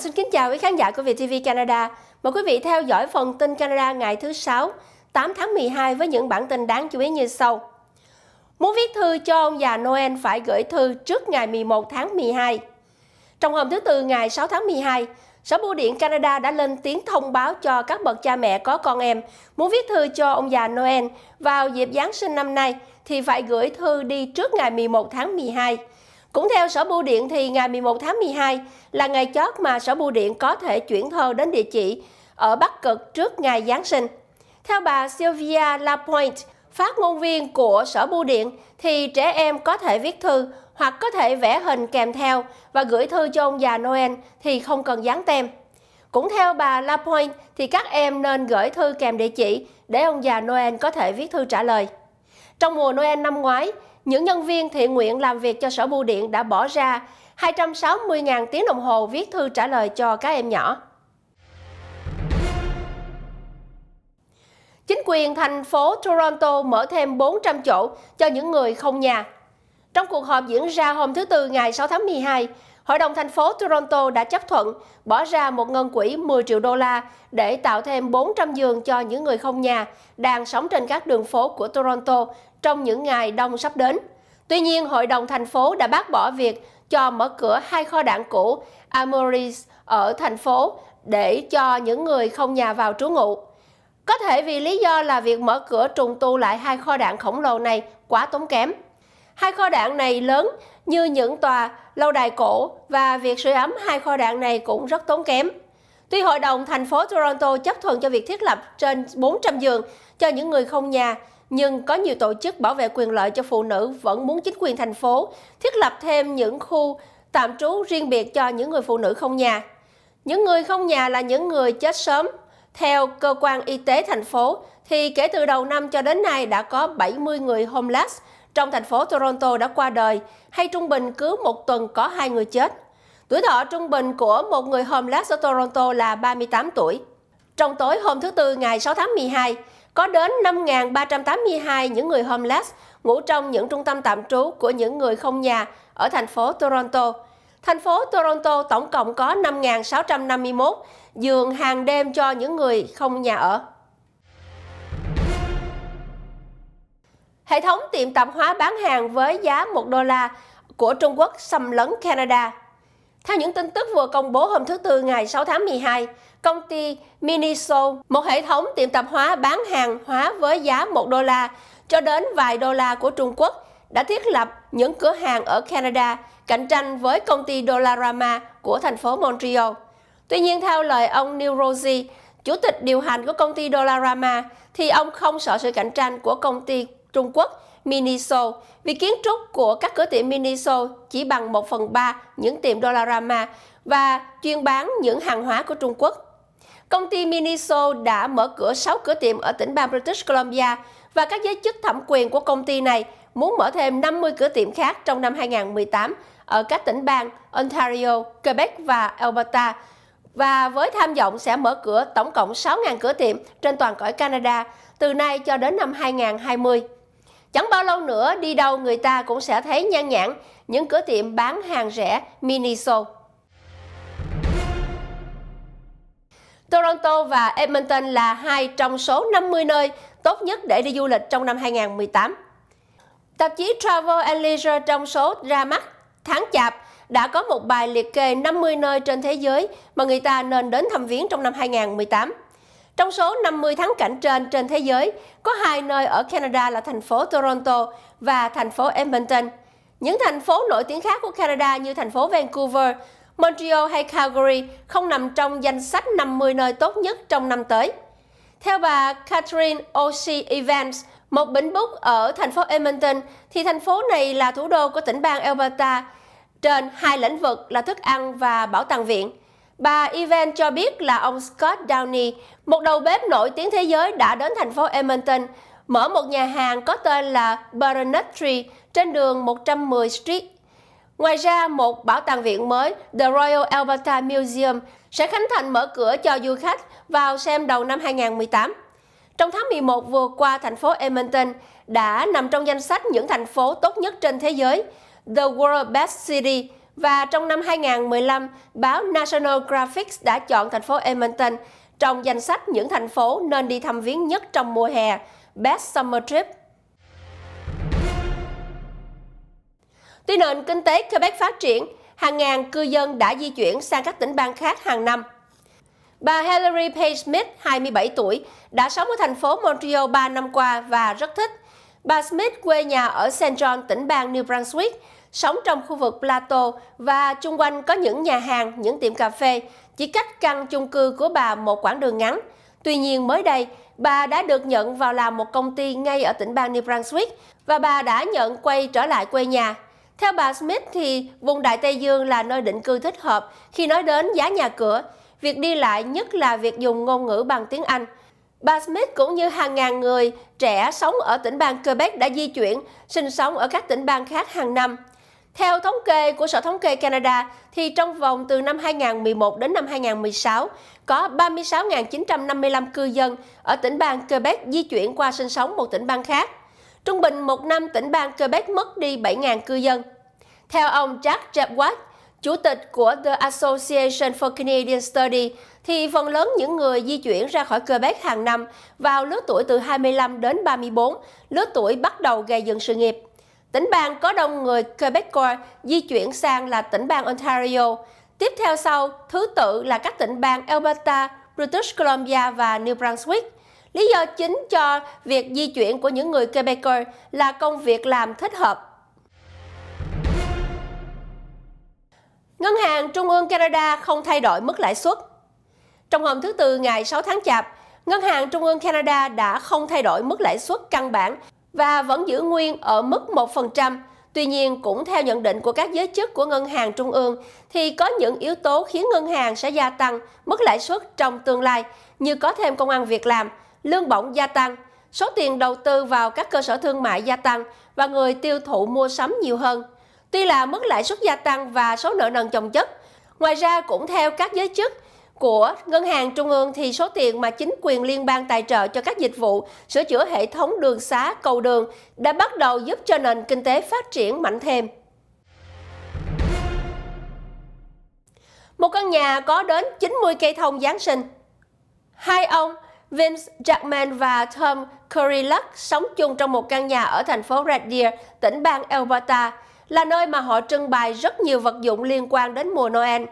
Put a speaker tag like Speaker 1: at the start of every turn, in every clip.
Speaker 1: Hạnh xin kính chào quý khán giả của VTV Canada. Mời quý vị theo dõi phần tin Canada ngày thứ 6, 8 tháng 12 với những bản tin đáng chú ý như sau. Muốn viết thư cho ông già Noel phải gửi thư trước ngày 11 tháng 12. Trong hôm thứ Tư ngày 6 tháng 12, Sở Bưu điện Canada đã lên tiếng thông báo cho các bậc cha mẹ có con em muốn viết thư cho ông già Noel vào dịp Giáng sinh năm nay thì phải gửi thư đi trước ngày 11 tháng 12 cũng theo Sở Bưu điện thì ngày 11 tháng 12 là ngày chót mà Sở Bưu điện có thể chuyển thơ đến địa chỉ ở Bắc Cực trước ngày Giáng sinh. Theo bà Sylvia Lapointe, phát ngôn viên của Sở Bưu điện thì trẻ em có thể viết thư hoặc có thể vẽ hình kèm theo và gửi thư cho ông già Noel thì không cần dán tem. Cũng theo bà Lapointe thì các em nên gửi thư kèm địa chỉ để ông già Noel có thể viết thư trả lời. Trong mùa Noel năm ngoái, những nhân viên thiện nguyện làm việc cho Sở Bưu điện đã bỏ ra 260.000 tiếng đồng hồ viết thư trả lời cho các em nhỏ. Chính quyền thành phố Toronto mở thêm 400 chỗ cho những người không nhà. Trong cuộc họp diễn ra hôm thứ Tư ngày 6 tháng 12, Hội đồng thành phố Toronto đã chấp thuận bỏ ra một ngân quỹ 10 triệu đô la để tạo thêm 400 giường cho những người không nhà đang sống trên các đường phố của Toronto trong những ngày đông sắp đến. Tuy nhiên, Hội đồng thành phố đã bác bỏ việc cho mở cửa hai kho đạn cũ Amoris ở thành phố để cho những người không nhà vào trú ngụ. Có thể vì lý do là việc mở cửa trùng tu lại hai kho đạn khổng lồ này quá tốn kém. Hai kho đạn này lớn như những tòa lâu đài cổ và việc sưởi ấm hai kho đạn này cũng rất tốn kém. Tuy hội đồng thành phố Toronto chấp thuận cho việc thiết lập trên 400 giường cho những người không nhà, nhưng có nhiều tổ chức bảo vệ quyền lợi cho phụ nữ vẫn muốn chính quyền thành phố thiết lập thêm những khu tạm trú riêng biệt cho những người phụ nữ không nhà. Những người không nhà là những người chết sớm. Theo cơ quan y tế thành phố, thì kể từ đầu năm cho đến nay đã có 70 người homeless trong thành phố Toronto đã qua đời, hay trung bình cứ một tuần có hai người chết. Tuổi thọ trung bình của một người homeless ở Toronto là 38 tuổi. Trong tối hôm thứ Tư ngày 6 tháng 12, có đến 5.382 những người homeless ngủ trong những trung tâm tạm trú của những người không nhà ở thành phố Toronto. Thành phố Toronto tổng cộng có 5.651 giường hàng đêm cho những người không nhà ở. Hệ thống tiệm tạp hóa bán hàng với giá 1 đô la của Trung Quốc xâm lấn Canada. Theo những tin tức vừa công bố hôm thứ Tư ngày 6 tháng 12, công ty Miniso, một hệ thống tiệm tạp hóa bán hàng hóa với giá 1 đô la cho đến vài đô la của Trung Quốc, đã thiết lập những cửa hàng ở Canada cạnh tranh với công ty Dollarama của thành phố Montreal. Tuy nhiên theo lời ông Neil Rosie, chủ tịch điều hành của công ty Dollarama, thì ông không sợ sự cạnh tranh của công ty Trung Quốc Miniso vì kiến trúc của các cửa tiệm Miniso chỉ bằng 1 phần 3 những tiệm Dollarama và chuyên bán những hàng hóa của Trung Quốc công ty Miniso đã mở cửa 6 cửa tiệm ở tỉnh bang British Columbia và các giới chức thẩm quyền của công ty này muốn mở thêm 50 cửa tiệm khác trong năm 2018 ở các tỉnh bang Ontario, Quebec và Alberta. Và với tham vọng sẽ mở cửa tổng cộng 6.000 cửa tiệm trên toàn cõi Canada từ nay cho đến năm 2020. Chẳng bao lâu nữa đi đâu người ta cũng sẽ thấy nhan nhãn những cửa tiệm bán hàng rẻ Miniso. Toronto và Edmonton là hai trong số 50 nơi tốt nhất để đi du lịch trong năm 2018. Tạp chí Travel and Leisure trong số ra mắt tháng chạp đã có một bài liệt kê 50 nơi trên thế giới mà người ta nên đến thăm viếng trong năm 2018. Trong số 50 thắng cảnh trên trên thế giới, có hai nơi ở Canada là thành phố Toronto và thành phố Edmonton. Những thành phố nổi tiếng khác của Canada như thành phố Vancouver, Montreal hay Calgary không nằm trong danh sách 50 nơi tốt nhất trong năm tới. Theo bà Catherine O'Shea Evans, một bỉnh bút ở thành phố Edmonton, thì thành phố này là thủ đô của tỉnh bang Alberta trên hai lĩnh vực là thức ăn và bảo tàng viện. Bà Evans cho biết là ông Scott Downey, một đầu bếp nổi tiếng thế giới đã đến thành phố Edmonton, mở một nhà hàng có tên là Tree trên đường 110 Street Ngoài ra, một bảo tàng viện mới, The Royal Alberta Museum, sẽ khánh thành mở cửa cho du khách vào xem đầu năm 2018. Trong tháng 11 vừa qua, thành phố Edmonton đã nằm trong danh sách những thành phố tốt nhất trên thế giới, The World Best City, và trong năm 2015, báo National Graphics đã chọn thành phố Edmonton trong danh sách những thành phố nên đi thăm viếng nhất trong mùa hè, Best Summer Trip Tuy nền kinh tế Quebec phát triển, hàng ngàn cư dân đã di chuyển sang các tỉnh bang khác hàng năm. Bà Hillary Page Smith, 27 tuổi, đã sống ở thành phố Montreal 3 năm qua và rất thích. Bà Smith quê nhà ở St. John, tỉnh bang New Brunswick, sống trong khu vực Plateau và chung quanh có những nhà hàng, những tiệm cà phê, chỉ cách căn chung cư của bà một quãng đường ngắn. Tuy nhiên mới đây, bà đã được nhận vào làm một công ty ngay ở tỉnh bang New Brunswick và bà đã nhận quay trở lại quê nhà theo bà Smith thì vùng Đại Tây Dương là nơi định cư thích hợp khi nói đến giá nhà cửa, việc đi lại nhất là việc dùng ngôn ngữ bằng tiếng Anh. Bà Smith cũng như hàng ngàn người trẻ sống ở tỉnh bang Quebec đã di chuyển, sinh sống ở các tỉnh bang khác hàng năm. Theo thống kê của Sở Thống kê Canada, thì trong vòng từ năm 2011 đến năm 2016, có 36.955 cư dân ở tỉnh bang Quebec di chuyển qua sinh sống một tỉnh bang khác. Trung bình một năm tỉnh bang Quebec mất đi 7.000 cư dân. Theo ông Jack Jabwatt, chủ tịch của The Association for Canadian Study, thì phần lớn những người di chuyển ra khỏi Quebec hàng năm vào lứa tuổi từ 25 đến 34, lứa tuổi bắt đầu gây dựng sự nghiệp. Tỉnh bang có đông người Quebecois di chuyển sang là tỉnh bang Ontario. Tiếp theo sau, thứ tự là các tỉnh bang Alberta, British Columbia và New Brunswick – Lý do chính cho việc di chuyển của những người Quebecer là công việc làm thích hợp. Ngân hàng Trung ương Canada không thay đổi mức lãi suất. Trong hôm thứ Tư ngày 6 tháng Chạp, Ngân hàng Trung ương Canada đã không thay đổi mức lãi suất căn bản và vẫn giữ nguyên ở mức 1%. Tuy nhiên, cũng theo nhận định của các giới chức của Ngân hàng Trung ương, thì có những yếu tố khiến ngân hàng sẽ gia tăng mức lãi suất trong tương lai, như có thêm công an việc làm, lương bổng gia tăng, số tiền đầu tư vào các cơ sở thương mại gia tăng và người tiêu thụ mua sắm nhiều hơn. Tuy là mức lãi suất gia tăng và số nợ nần chồng chất, ngoài ra cũng theo các giới chức của Ngân hàng Trung ương thì số tiền mà chính quyền liên bang tài trợ cho các dịch vụ sửa chữa hệ thống đường xá, cầu đường đã bắt đầu giúp cho nền kinh tế phát triển mạnh thêm. Một căn nhà có đến 90 cây thông Giáng sinh. Hai ông Vince Jackman và Tom Currilak sống chung trong một căn nhà ở thành phố Red Deer, tỉnh bang Alberta, là nơi mà họ trưng bày rất nhiều vật dụng liên quan đến mùa Noel.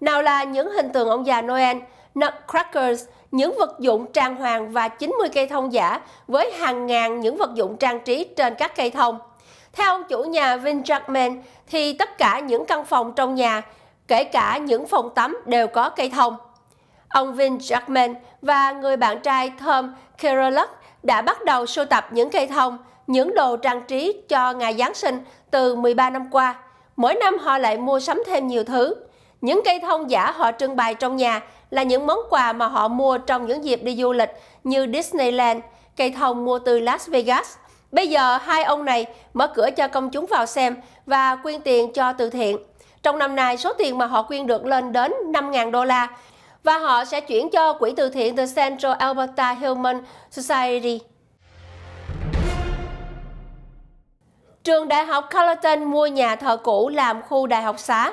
Speaker 1: Nào là những hình tượng ông già Noel, nutcrackers, những vật dụng trang hoàng và 90 cây thông giả với hàng ngàn những vật dụng trang trí trên các cây thông. Theo ông chủ nhà Vin Jackman thì tất cả những căn phòng trong nhà, kể cả những phòng tắm đều có cây thông. Ông Vin Jackman và người bạn trai Tom Kerolak đã bắt đầu sưu tập những cây thông, những đồ trang trí cho ngày Giáng sinh từ 13 năm qua. Mỗi năm họ lại mua sắm thêm nhiều thứ. Những cây thông giả họ trưng bày trong nhà là những món quà mà họ mua trong những dịp đi du lịch như Disneyland, cây thông mua từ Las Vegas. Bây giờ hai ông này mở cửa cho công chúng vào xem và quyên tiền cho từ thiện. Trong năm nay, số tiền mà họ quyên được lên đến 5.000 đô la, và họ sẽ chuyển cho quỹ từ thiện The Central Alberta Human Society. Trường Đại học Carleton mua nhà thờ cũ làm khu đại học xá.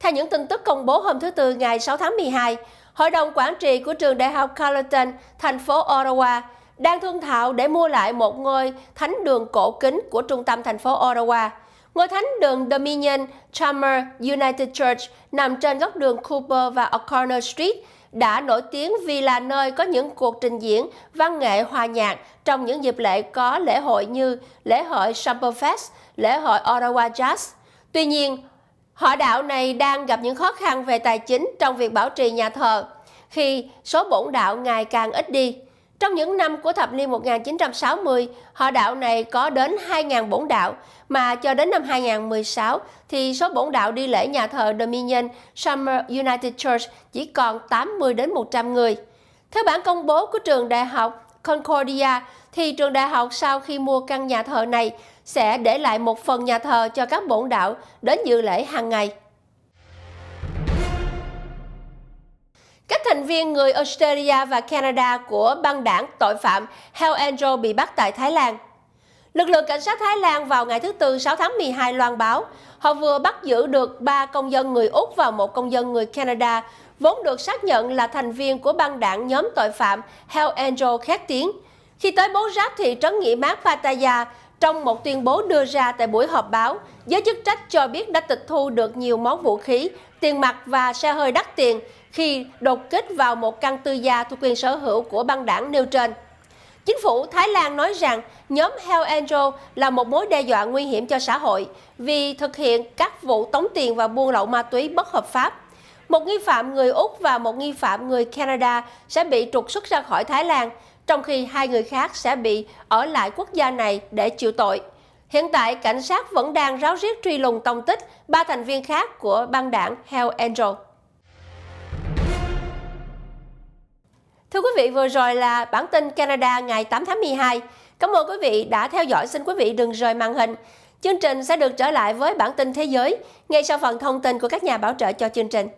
Speaker 1: Theo những tin tức công bố hôm thứ Tư ngày 6 tháng 12, Hội đồng Quản trị của trường Đại học Carleton, thành phố Ottawa, đang thương thảo để mua lại một ngôi thánh đường cổ kính của trung tâm thành phố Ottawa – Ngôi thánh đường Dominion Chalmers United Church nằm trên góc đường Cooper và O'Connor Street đã nổi tiếng vì là nơi có những cuộc trình diễn văn nghệ hòa nhạc trong những dịp lễ có lễ hội như lễ hội Summerfest, lễ hội Ottawa Jazz. Tuy nhiên, họ đạo này đang gặp những khó khăn về tài chính trong việc bảo trì nhà thờ khi số bổn đạo ngày càng ít đi. Trong những năm của thập niên 1960, họ đạo này có đến 2.000 bổn đạo, mà cho đến năm 2016 thì số bổn đạo đi lễ nhà thờ Dominion Summer United Church chỉ còn 80 đến 100 người. Theo bản công bố của trường đại học Concordia, thì trường đại học sau khi mua căn nhà thờ này sẽ để lại một phần nhà thờ cho các bổn đạo đến dự lễ hàng ngày. Các thành viên người Australia và Canada của băng đảng tội phạm Hell Angel bị bắt tại Thái Lan. Lực lượng cảnh sát Thái Lan vào ngày thứ Tư 6 tháng 12 loan báo, họ vừa bắt giữ được 3 công dân người Úc và một công dân người Canada, vốn được xác nhận là thành viên của băng đảng nhóm tội phạm Hell Angel khét tiếng. Khi tới bố ráp thị trấn nghỉ mát Pattaya, trong một tuyên bố đưa ra tại buổi họp báo, giới chức trách cho biết đã tịch thu được nhiều món vũ khí, tiền mặt và xe hơi đắt tiền – khi đột kích vào một căn tư gia thuộc quyền sở hữu của băng đảng nêu trên. Chính phủ Thái Lan nói rằng nhóm Hell Angel là một mối đe dọa nguy hiểm cho xã hội vì thực hiện các vụ tống tiền và buôn lậu ma túy bất hợp pháp. Một nghi phạm người Úc và một nghi phạm người Canada sẽ bị trục xuất ra khỏi Thái Lan, trong khi hai người khác sẽ bị ở lại quốc gia này để chịu tội. Hiện tại, cảnh sát vẫn đang ráo riết truy lùng tông tích ba thành viên khác của băng đảng Hell Angel. Thưa quý vị, vừa rồi là bản tin Canada ngày 8 tháng 12. Cảm ơn quý vị đã theo dõi. Xin quý vị đừng rời màn hình. Chương trình sẽ được trở lại với bản tin thế giới ngay sau phần thông tin của các nhà bảo trợ cho chương trình.